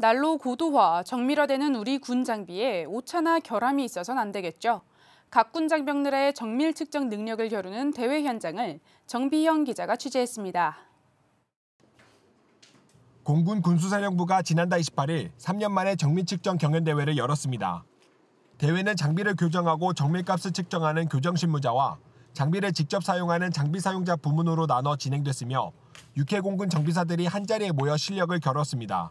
날로 고도화, 정밀화되는 우리 군 장비에 오차나 결함이 있어서는 안 되겠죠. 각 군 장병들의 정밀 측정 능력을 겨루는 대회 현장을 정비영 기자가 취재했습니다. 공군 군수사령부가 지난달 28일 3년 만에 정밀 측정 경연 대회를 열었습니다. 대회는 장비를 교정하고 정밀값을 측정하는 교정 실무자와 장비를 직접 사용하는 장비 사용자 부문으로 나눠 진행됐으며 육해공군 정비사들이 한자리에 모여 실력을 겨뤘습니다.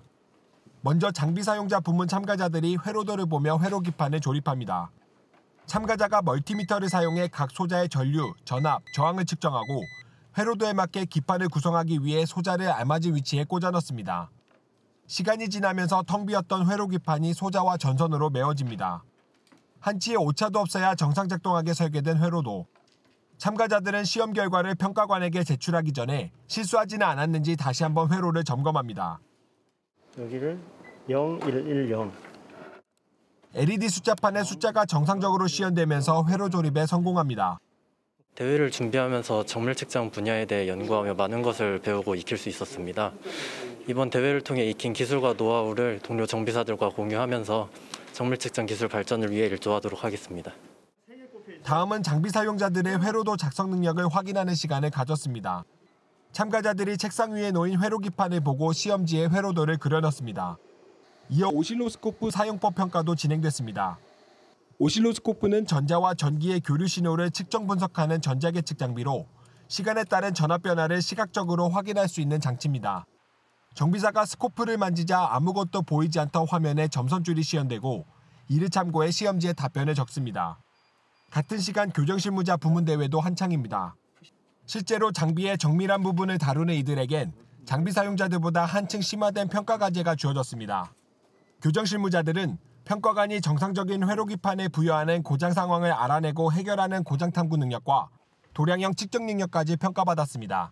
먼저 장비 사용자 부문 참가자들이 회로도를 보며 회로 기판을 조립합니다. 참가자가 멀티미터를 사용해 각 소자의 전류, 전압, 저항을 측정하고 회로도에 맞게 기판을 구성하기 위해 소자를 알맞은 위치에 꽂아넣습니다. 시간이 지나면서 텅 비었던 회로 기판이 소자와 전선으로 메워집니다. 한치의 오차도 없어야 정상작동하게 설계된 회로도. 참가자들은 시험 결과를 평가관에게 제출하기 전에 실수하지는 않았는지 다시 한번 회로를 점검합니다. 여기를 LED 숫자판의 숫자가 정상적으로 시연되면서 회로 조립에 성공합니다. 대회를 준비하면서 정밀측정 분야에 대해 연구하며 많은 것을 배우고 익힐 수 있었습니다. 이번 대회를 통해 익힌 기술과 노하우를 동료 정비사들과 공유하면서 정밀측정 기술 발전을 위해 일조하도록 하겠습니다. 다음은 장비 사용자들의 회로도 작성 능력을 확인하는 시간을 가졌습니다. 참가자들이 책상 위에 놓인 회로 기판을 보고 시험지에 회로도를 그려놨습니다 이어 오실로스코프 사용법 평가도 진행됐습니다. 오실로스코프는 전자와 전기의 교류 신호를 측정 분석하는 전자계측 장비로 시간에 따른 전압 변화를 시각적으로 확인할 수 있는 장치입니다. 정비사가 스코프를 만지자 아무것도 보이지 않던 화면에 점선줄이 시연되고 이를 참고해 시험지에 답변을 적습니다. 같은 시간 교정실무자 부문 대회도 한창입니다. 실제로 장비의 정밀한 부분을 다루는 이들에겐 장비 사용자들보다 한층 심화된 평가 과제가 주어졌습니다. 교정 실무자들은 평가관이 정상적인 회로 기판에 부여하는 고장 상황을 알아내고 해결하는 고장 탐구 능력과 도량형 측정 능력까지 평가받았습니다.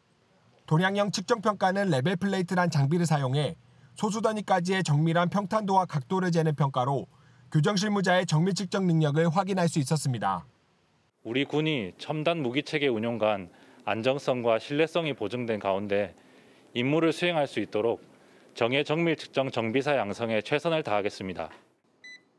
도량형 측정 평가는 레벨 플레이트란 장비를 사용해 소수 단위까지의 정밀한 평탄도와 각도를 재는 평가로 교정 실무자의 정밀 측정 능력을 확인할 수 있었습니다. 우리 군이 첨단 무기 체계 운용간 안정성과 신뢰성이 보증된 가운데 임무를 수행할 수 있도록 정해 정밀 측정 정비사 양성에 최선을 다하겠습니다.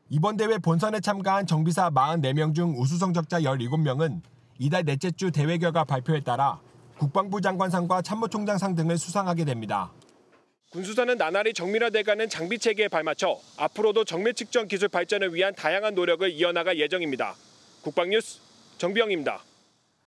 이번 대회 본선에 참가한 정비사 44명 중 우수 성적자 17명은 이달 넷째 주 대회 결과 발표에 따라 국방부 장관상과 참모총장상 등을 수상하게 됩니다. 군수사는 나날이 정밀화돼가는 장비 체계에 발맞춰 앞으로도 정밀 측정 기술 발전을 위한 다양한 노력을 이어나갈 예정입니다. 국방뉴스 정비영입니다.